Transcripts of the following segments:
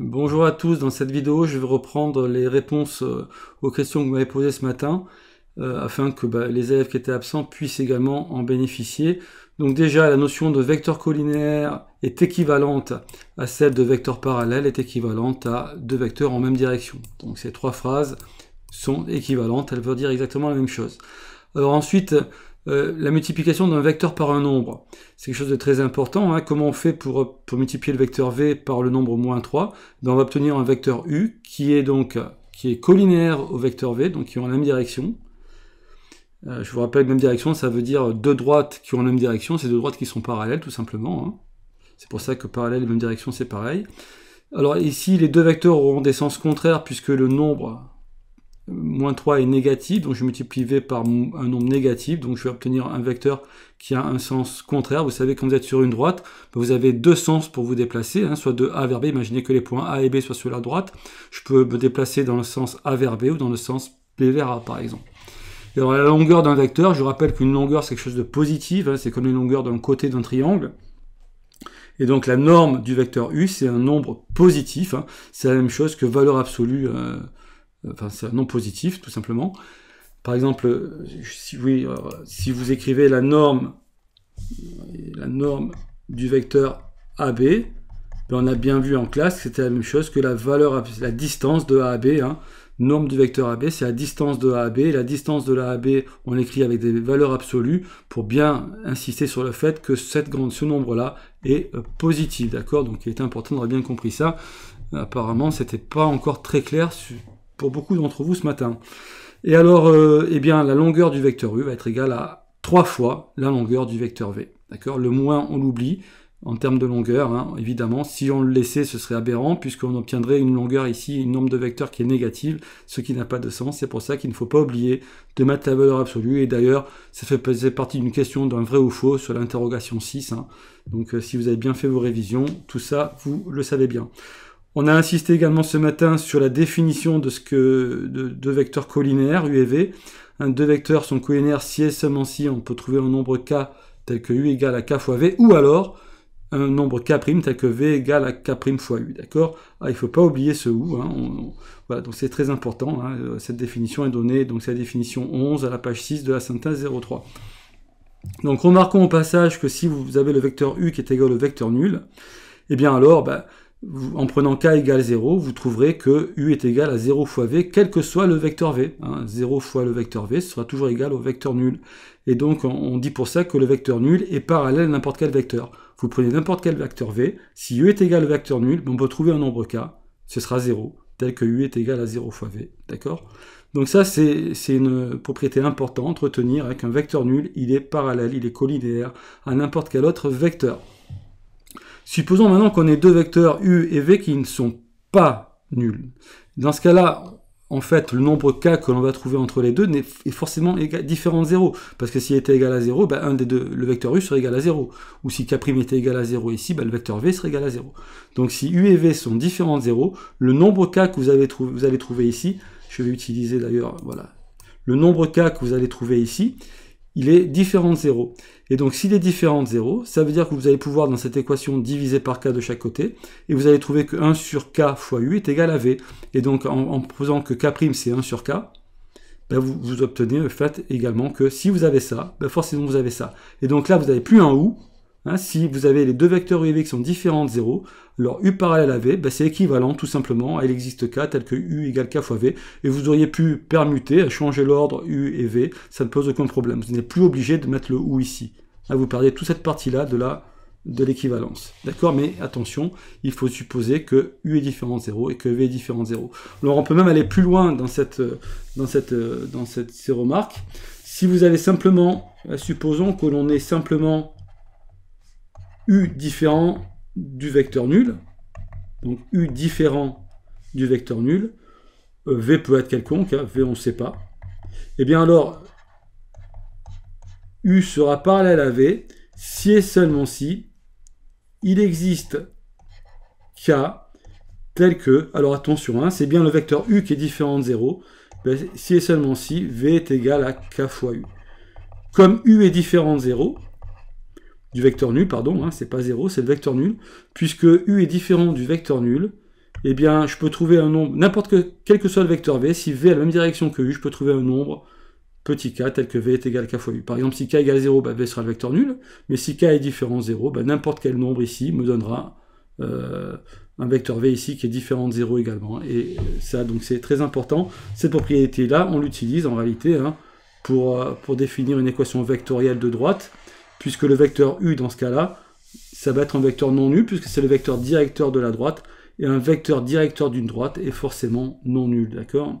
Bonjour à tous, dans cette vidéo je vais reprendre les réponses euh, aux questions que vous m'avez posées ce matin euh, afin que bah, les élèves qui étaient absents puissent également en bénéficier. Donc déjà la notion de vecteur collinéaire est équivalente à celle de vecteur parallèle est équivalente à deux vecteurs en même direction. Donc ces trois phrases sont équivalentes, elles veulent dire exactement la même chose. Alors ensuite euh, la multiplication d'un vecteur par un nombre. C'est quelque chose de très important. Hein. Comment on fait pour, pour multiplier le vecteur v par le nombre moins 3 ben, On va obtenir un vecteur u qui est donc qui est collinéaire au vecteur v, donc qui ont la même direction. Euh, je vous rappelle, même direction, ça veut dire deux droites qui ont la même direction. C'est deux droites qui sont parallèles, tout simplement. Hein. C'est pour ça que parallèle et même direction, c'est pareil. Alors ici, les deux vecteurs auront des sens contraires puisque le nombre moins 3 est négatif, donc je multiplie V par un nombre négatif, donc je vais obtenir un vecteur qui a un sens contraire. Vous savez, quand vous êtes sur une droite, bah, vous avez deux sens pour vous déplacer, hein, soit de A vers B, imaginez que les points A et B soient sur la droite. Je peux me déplacer dans le sens A vers B ou dans le sens B vers A, par exemple. Et alors, la longueur d'un vecteur, je rappelle qu'une longueur, c'est quelque chose de positif, hein, c'est comme les longueurs d'un côté d'un triangle. Et donc la norme du vecteur U, c'est un nombre positif, hein. c'est la même chose que valeur absolue euh, enfin c'est un nom positif tout simplement. Par exemple, euh, si, vous écrivez la norme, la norme du vecteur AB, ben, on a bien vu en classe que c'était la même chose que la valeur, la distance de AB. à hein. Norme du vecteur AB, c'est la distance de A à B. La distance de la AB, on l'écrit avec des valeurs absolues pour bien insister sur le fait que cette grande, ce nombre-là est euh, positif. D'accord Donc il est important d'avoir bien compris ça. Apparemment, c'était pas encore très clair pour beaucoup d'entre vous ce matin. Et alors, euh, eh bien, la longueur du vecteur U va être égale à 3 fois la longueur du vecteur V. D'accord Le moins, on l'oublie en termes de longueur, hein, évidemment. Si on le laissait, ce serait aberrant, puisqu'on obtiendrait une longueur ici, une nombre de vecteurs qui est négative, ce qui n'a pas de sens. C'est pour ça qu'il ne faut pas oublier de mettre la valeur absolue. Et d'ailleurs, ça fait partie d'une question d'un vrai ou faux sur l'interrogation 6. Hein. Donc, euh, si vous avez bien fait vos révisions, tout ça, vous le savez bien. On a insisté également ce matin sur la définition de ce que de, de vecteurs u et deux vecteurs sont collinaires si et seulement si on peut trouver un nombre k tel que u égale à k fois v, ou alors un nombre k' tel que v égale à k' fois u. D'accord ah, Il ne faut pas oublier ce ou. Hein, voilà, donc c'est très important. Hein, euh, cette définition est donnée, donc c'est la définition 11 à la page 6 de la synthèse 03. Donc remarquons au passage que si vous avez le vecteur u qui est égal au vecteur nul, eh bien alors, bah, en prenant k égale 0, vous trouverez que u est égal à 0 fois v, quel que soit le vecteur v. 0 hein. fois le vecteur v sera toujours égal au vecteur nul. Et donc, on dit pour ça que le vecteur nul est parallèle à n'importe quel vecteur. Vous prenez n'importe quel vecteur v, si u est égal au vecteur nul, on peut trouver un nombre k, ce sera 0, tel que u est égal à 0 fois v. D'accord donc ça, c'est une propriété importante, retenir avec hein, qu'un vecteur nul, il est parallèle, il est collinéaire à n'importe quel autre vecteur. Supposons maintenant qu'on ait deux vecteurs U et V qui ne sont pas nuls. Dans ce cas-là, en fait, le nombre k que l'on va trouver entre les deux est forcément différent de 0. Parce que s'il était égal à 0, ben un des deux, le vecteur u serait égal à 0. Ou si k' était égal à 0 ici, ben, le vecteur v serait égal à 0. Donc si u et v sont différents de 0, le nombre k que vous, vous allez trouver ici, je vais utiliser d'ailleurs, voilà, le nombre k que vous allez trouver ici, il est différent de 0. Et donc s'il est différent de 0, ça veut dire que vous allez pouvoir dans cette équation diviser par k de chaque côté, et vous allez trouver que 1 sur k fois u est égal à v. Et donc en, posant que k' c'est 1 sur k, bah, vous, obtenez le fait également que si vous avez ça, bah, forcément vous avez ça. Et donc là vous n'avez plus un ou, Hein, si vous avez les deux vecteurs UV qui sont différents de 0, leur U parallèle à V, bah, c'est équivalent tout simplement à existe K tel que U égale K fois V, et vous auriez pu permuter, changer l'ordre U et V, ça ne pose aucun problème. Vous n'êtes plus obligé de mettre le OU ici. vous perdez toute cette partie-là de de l'équivalence. D'accord Mais attention, il faut supposer que U est différent de 0 et que V est différent de 0. Alors on peut même aller plus loin dans, cette, dans, cette, dans cette, Si vous avez simplement, euh, supposons que l'on ait simplement U différent du vecteur nul, donc U différent du vecteur nul, euh, V peut être quelconque, hein, V on ne sait pas, et eh bien alors U sera parallèle à V si et seulement si il existe K tel que, alors attention, hein, c'est bien le vecteur U qui est différent de 0, ben, si et seulement si V est égal à K fois U. Comme U est différent de 0, du vecteur nul, pardon, hein, c'est pas 0, c'est le vecteur nul, puisque U est différent du vecteur nul, eh bien, je peux trouver un nombre, n'importe que, quel que soit le vecteur V, si V a la même direction que U, je peux trouver un nombre petit k tel que V est égal à k fois U. Par exemple, si k égale 0, bah, V sera le vecteur nul, mais si k est différent de 0, bah, n'importe quel nombre ici me donnera euh, un vecteur V ici qui est différent de 0 également. Et ça, donc, c'est très important. Cette propriété-là, on l'utilise en réalité hein, pour, euh, pour définir une équation vectorielle de droite, puisque le vecteur U, dans ce cas-là, ça va être un vecteur non nul, puisque c'est le vecteur directeur de la droite, et un vecteur directeur d'une droite est forcément non nul, d'accord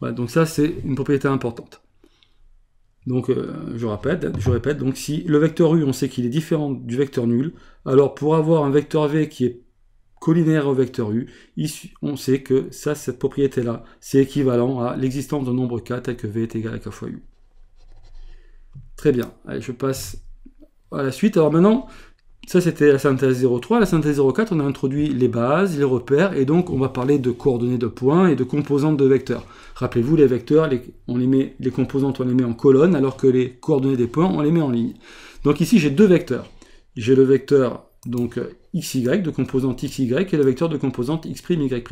voilà, donc ça, c'est une propriété importante. Donc, euh, je répète, je répète, donc si le vecteur U, on sait qu'il est différent du vecteur nul, alors pour avoir un vecteur V qui est collinaire au vecteur U, on sait que ça, cette propriété-là, c'est équivalent à l'existence d'un nombre K tel que V est égal à K fois U. Très bien. Allez, je passe à la suite. Alors maintenant, ça c'était la synthèse 03. La synthèse 04, on a introduit les bases, les repères, et donc on va parler de coordonnées de points et de composantes de vecteurs. Rappelez-vous, les vecteurs, les, on met, les composantes, on les met en colonne, alors que les coordonnées des points, on les met en ligne. Donc ici, j'ai deux vecteurs. J'ai le vecteur donc xy de composante xy et le vecteur de composante x', y'.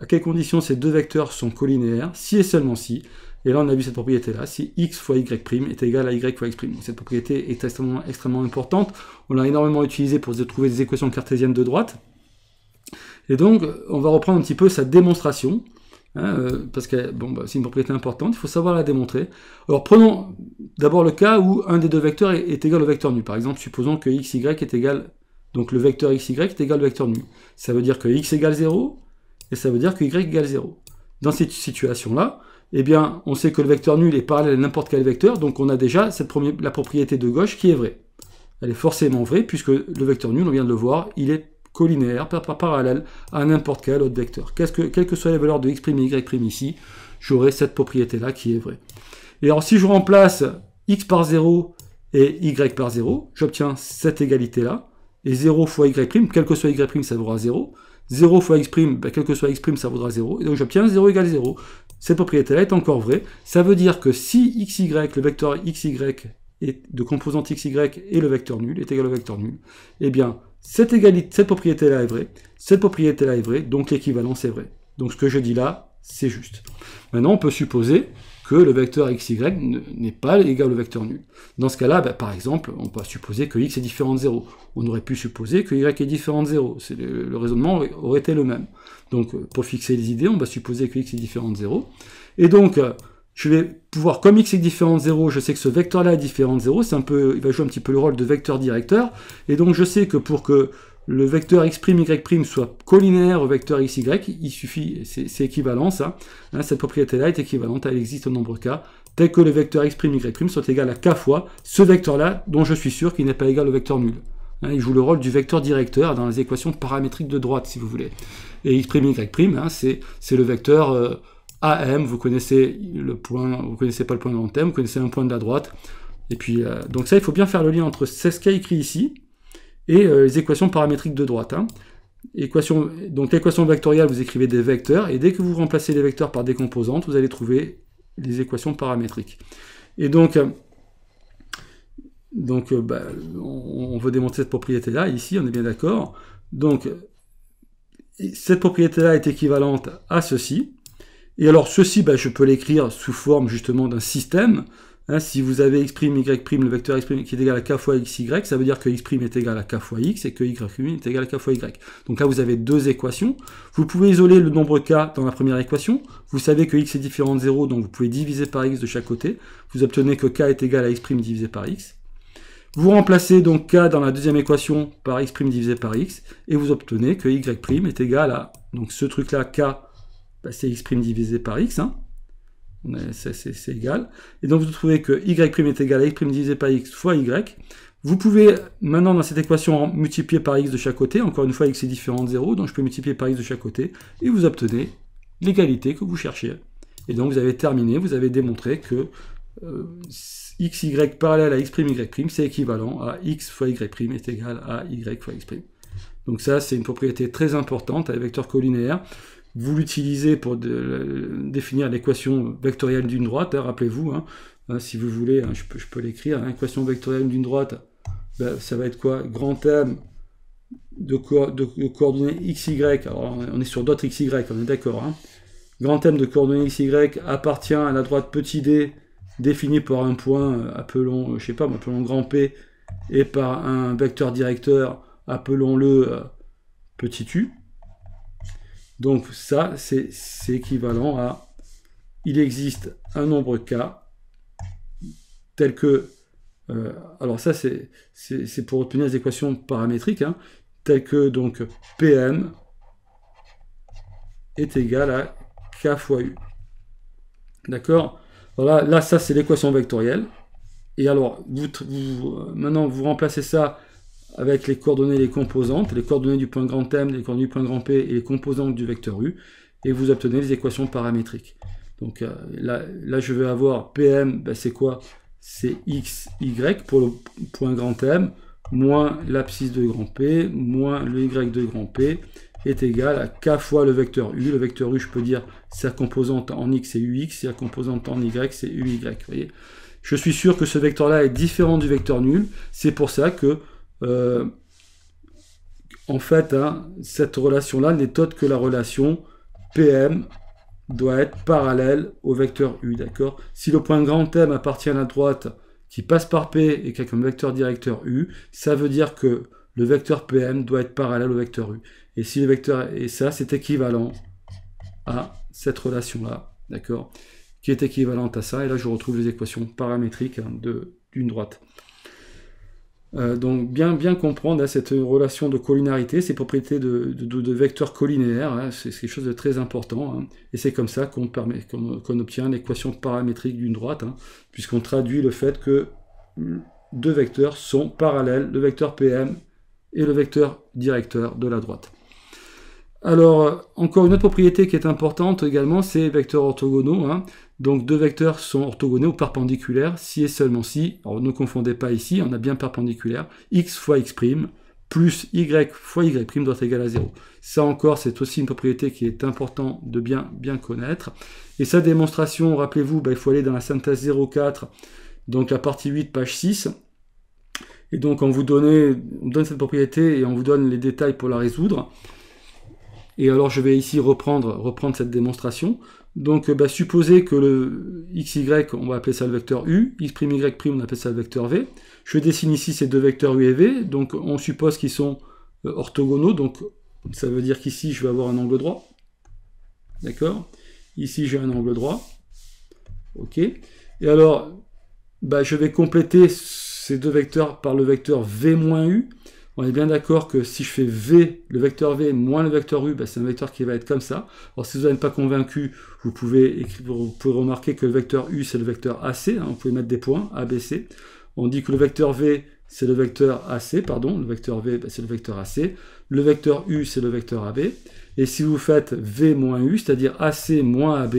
À quelles conditions ces deux vecteurs sont collinéaires Si et seulement si et là, on a vu cette propriété-là, si x fois y' est égal à y fois x'. cette propriété est extrêmement, extrêmement importante. On l'a énormément utilisée pour trouver des équations cartésiennes de droite. Et donc, on va reprendre un petit peu sa démonstration, hein, euh, parce que bon, bah, c'est une propriété importante, il faut savoir la démontrer. Alors, prenons d'abord le cas où un des deux vecteurs est, égal au vecteur nu. Par exemple, supposons que x, est égal, donc le vecteur xy est égal au vecteur nu. Ça veut dire que x égale 0, et ça veut dire que y égale 0. Dans cette situation-là, eh bien, on sait que le vecteur nul est parallèle à n'importe quel vecteur, donc on a déjà cette première, la propriété de gauche qui est vraie. Elle est forcément vraie, puisque le vecteur nul, on vient de le voir, il est collinéaire, parallèle à n'importe quel autre vecteur. que, quelles que soient les valeurs de x', et y' ici, j'aurai cette propriété-là qui est vraie. Et alors, si je remplace x par 0 et y par 0, j'obtiens cette égalité-là, et 0 fois y', quel que soit y', ça vaudra 0, 0 fois x', ben, quel que soit x', ça vaudra 0, et donc j'obtiens 0 égale 0 cette propriété-là est encore vraie. Ça veut dire que si xy, le vecteur xy est de composante xy et le vecteur nul est égal au vecteur nul, eh bien, cette, cette propriété-là est vraie, cette propriété-là est vraie, donc l'équivalence est vraie. Donc ce que je dis là, c'est juste. Maintenant, on peut supposer que le vecteur xy n'est pas égal au vecteur nul. Dans ce cas-là, bah, par exemple, on peut supposer que x est différent de 0. On aurait pu supposer que y est différent de 0. Le, le, raisonnement aurait, été le même. Donc, euh, pour fixer les idées, on va supposer que x est différent de 0. Et donc, euh, je vais pouvoir, comme x est différent de 0, je sais que ce vecteur-là est différent de 0, c'est un peu, il va jouer un petit peu le rôle de vecteur directeur, et donc je sais que pour que le vecteur x'y' soit collinaire au vecteur xy, il suffit, c'est équivalent ça. Hein, cette propriété-là est équivalente, elle existe au nombre cas. tel que le vecteur x'y' soit égal à k fois ce vecteur-là, dont je suis sûr qu'il n'est pas égal au vecteur nul. Hein, il joue le rôle du vecteur directeur dans les équations paramétriques de droite, si vous voulez. Et x' y', hein, c'est le vecteur euh, AM, vous connaissez le point, vous connaissez pas le point de l'antenne, vous connaissez un point de la droite. Et puis, euh, donc ça, il faut bien faire le lien entre ce qui écrit ici, et euh, les équations paramétriques de droite. Hein. Équation, donc l'équation vectorielle, vous écrivez des vecteurs, et dès que vous remplacez les vecteurs par des composantes, vous allez trouver les équations paramétriques. Et donc, euh, donc euh, bah, on, veut démontrer cette propriété-là, ici, on est bien d'accord. Donc, cette propriété-là est équivalente à ceci. Et alors, ceci, bah, je peux l'écrire sous forme justement d'un système. Hein, si vous avez x' y', le vecteur x' qui est égal à k fois x y ça veut dire que x' est égal à k fois x et que y' est égal à k fois y. Donc là, vous avez deux équations. Vous pouvez isoler le nombre k dans la première équation. Vous savez que x est différent de 0, donc vous pouvez diviser par x de chaque côté. Vous obtenez que k est égal à x' divisé par x. Vous remplacez donc k dans la deuxième équation par x' divisé par x, et vous obtenez que y' est égal à, donc ce truc-là, k, bah, c'est x' divisé par x, hein, c'est égal. Et donc vous trouvez que y' est égal à x' divisé par x fois y. Vous pouvez maintenant dans cette équation multiplier par x de chaque côté. Encore une fois, x est différent de 0, donc je peux multiplier par x de chaque côté. Et vous obtenez l'égalité que vous cherchez. Et donc vous avez terminé, vous avez démontré que euh, x xy parallèle à x' y' c'est équivalent à x fois y' est égal à y fois x'. Donc ça, c'est une propriété très importante avec vecteurs colinéaires vous l'utilisez pour définir l'équation vectorielle d'une droite, hein, rappelez-vous, hein. Hein, si vous voulez, je peux, l'écrire, l'équation vectorielle d'une droite, ben, ça va être quoi Grand M de, coordonnées de, XY, alors on est sur d'autres XY, on est d'accord, grand M de coordonnées XY appartient à la droite petit d définie par un point, euh, appelons, euh, je sais pas, appelons grand P, et par un vecteur directeur, appelons-le euh, petit u. Donc ça, c'est équivalent à il existe un nombre k tel que... Euh, alors ça, c'est pour obtenir les équations paramétriques, hein, que donc Pm est égal à k fois u. D'accord voilà là, ça, c'est l'équation vectorielle. Et alors, vous, euh, maintenant, vous remplacez ça avec les coordonnées des les composantes, les coordonnées du point grand M, les coordonnées du point grand P et les composantes du vecteur U, et vous obtenez les équations paramétriques. Donc euh, là, je vais avoir PM, ben, c'est quoi C'est x, y pour le point grand M, moins l'abscisse de grand P, moins le y de grand P, est égal à k fois le vecteur u. Le vecteur u, je peux dire, sa composante en x, c'est ux, sa composante en y, c'est uy. Voyez je suis sûr que ce vecteur-là est différent du vecteur nul. C'est pour ça que euh, en fait, hein, cette relation-là n'est autre que la relation PM doit être parallèle au vecteur U, d'accord Si le point grand M appartient à la droite qui passe par P et qui a comme vecteur directeur U, ça veut dire que le vecteur PM doit être parallèle au vecteur U. Et si le vecteur et ça, c'est équivalent à cette relation-là, d'accord Qui est équivalente à ça. Et là, je retrouve les équations paramétriques hein, d'une droite. Euh, donc bien, bien comprendre hein, cette relation de collinarité, ces propriétés de, vecteurs collinéaires, hein, c'est quelque chose de très important. Hein. et c'est comme ça qu'on obtient l'équation paramétrique d'une droite, puisqu'on traduit le fait que deux vecteurs sont parallèles, le vecteur PM et le vecteur directeur de la droite. Alors, encore une autre propriété qui est importante également, c'est vecteurs orthogonaux. Hein. Donc, deux vecteurs sont orthogonaux ou perpendiculaires, si et seulement si. Alors, ne confondez pas ici, on a bien perpendiculaire. x fois x' plus y fois y' doit être égal à 0. Ça encore, c'est aussi une propriété qui est importante de bien, bien connaître. Et sa démonstration, rappelez-vous, bah, il faut aller dans la synthèse 04, donc la partie 8, page 6. Et donc, on vous donne, on donne cette propriété et on vous donne les détails pour la résoudre. Et alors je vais ici reprendre, cette démonstration. Donc euh, bah, supposer que le xy, on va appeler ça le vecteur u, x'y', on appelle ça le vecteur v. Je dessine ici ces deux vecteurs u et v, donc on suppose qu'ils sont euh, orthogonaux, donc ça veut dire qu'ici je vais avoir un angle droit. D'accord Ici j'ai un angle droit. OK. Et alors, bah, je vais compléter ces deux vecteurs par le vecteur v-u. On est bien d'accord que si je fais V, le vecteur V moins le vecteur U, ben, c'est un vecteur qui va être comme ça. Alors si vous n'êtes pas convaincu, vous pouvez, remarquer que le vecteur U, c'est le vecteur AC. on hein. vous pouvez mettre des points, ABC. On dit que le vecteur V, c'est le vecteur AC, pardon, le vecteur V, ben, c'est le vecteur AC. Le vecteur U, c'est le vecteur AB. Et si vous faites V moins U, c'est-à-dire AC moins AB,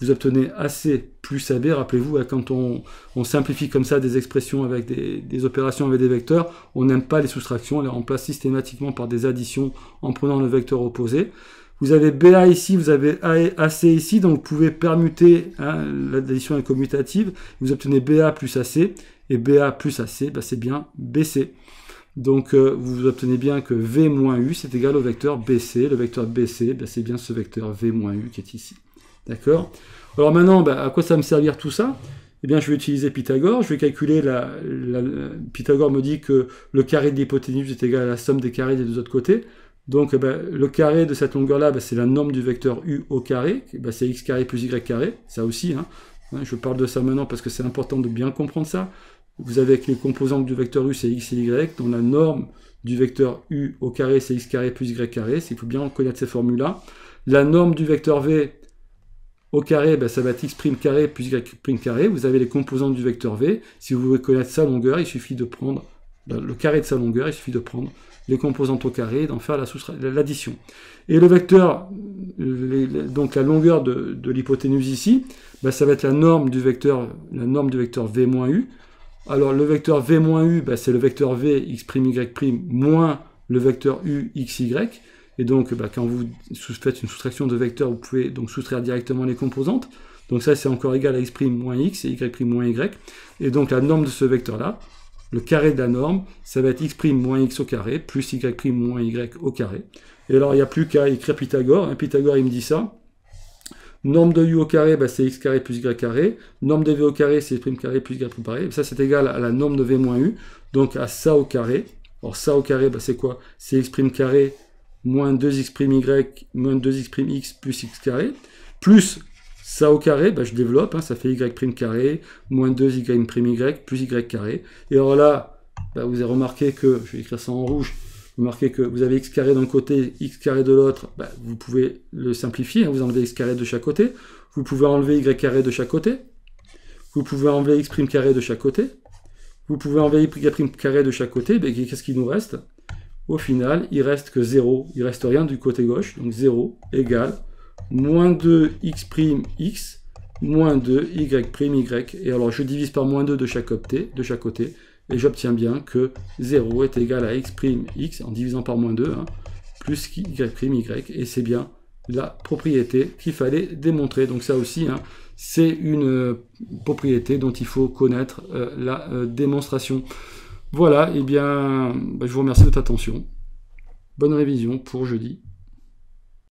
vous obtenez AC plus AB. Rappelez-vous, hein, quand on, simplifie comme ça des expressions avec des, opérations avec des vecteurs, on n'aime pas les soustractions, on les remplace systématiquement par des additions en prenant le vecteur opposé. Vous avez BA ici, vous avez AC ici, donc vous pouvez permuter, hein, l'addition est commutative, vous obtenez BA plus AC, et BA plus AC, bah, c'est bien BC. Donc euh, vous obtenez bien que V moins U, c'est égal au vecteur BC, le vecteur BC, bah, c'est bien ce vecteur V moins U qui est ici. D'accord Alors maintenant, bah, à quoi ça va me servir tout ça Eh bien, je vais utiliser Pythagore. Je vais calculer la, Pythagore me dit que le carré de l'hypoténuse est égal à la somme des carrés des deux autres côtés. Donc eh ben, le carré de cette longueur-là, bah, c'est la norme du vecteur u au carré. Bah, c'est x carré plus y carré. Ça aussi, hein. Hein, je parle de ça maintenant parce que c'est important de bien comprendre ça. Vous avez que les composantes du vecteur u, c'est x et y. dont la norme du vecteur u au carré, c'est x carré plus y carré. Il faut bien connaître ces formules-là. La norme du vecteur v, au carré, ben, ça va être x' carré plus y' carré. Vous avez les composantes du vecteur v. Si vous voulez connaître sa longueur, il suffit de prendre ben, le carré de sa longueur, il suffit de prendre les composantes au carré et d'en faire l'addition. Et le vecteur, donc la longueur de, l'hypoténuse ici, ben, ça va être la norme du vecteur, la norme du vecteur v-u. Alors le vecteur v-u, c'est le vecteur v x', y' moins le vecteur u, xy'. Et donc, bah, quand vous faites une soustraction de vecteurs, vous pouvez donc soustraire directement les composantes. Donc ça, c'est encore égal à x' moins x et y' moins y. Et donc la norme de ce vecteur-là, le carré de la norme, ça va être x' moins x au carré, plus y' moins y au carré. Et alors, il n'y a plus qu'à écrire Pythagore. Hein, Pythagore, il me dit ça. Norme de u au carré, bah, c'est x carré plus y carré. Norme de v au carré, c'est x² carré plus y' carré. Ça, c'est égal à la norme de v moins u, donc à ça au carré. Alors ça au carré, bah, c'est quoi C'est x' carré moins 2x y, moins 2x x plus x carré, plus ça au carré, bah, je développe, hein, ça fait y prime carré, moins 2y y, plus y carré. Et alors là, bah, vous avez remarqué que, je vais écrire ça en rouge, vous remarquez que vous avez x carré d'un côté, x carré de l'autre, bah, vous pouvez le simplifier, hein, vous enlevez x carré de chaque côté, vous pouvez enlever y carré de chaque côté, vous pouvez enlever x prime carré de chaque côté, vous pouvez enlever y carré de chaque côté, qu'est-ce qu'il nous reste au final, il reste que 0, il reste rien du côté gauche, donc 0 égale moins 2x'x moins 2 y', et alors je divise par moins 2 de chaque, côté, de chaque côté, et j'obtiens bien que 0 est égal à x'x en divisant par moins 2, hein, plus y', et c'est bien la propriété qu'il fallait démontrer. Donc ça aussi, hein, c'est une euh, propriété dont il faut connaître euh, la euh, démonstration. Voilà, et eh bien, bah, je vous remercie de votre attention. Bonne révision pour jeudi.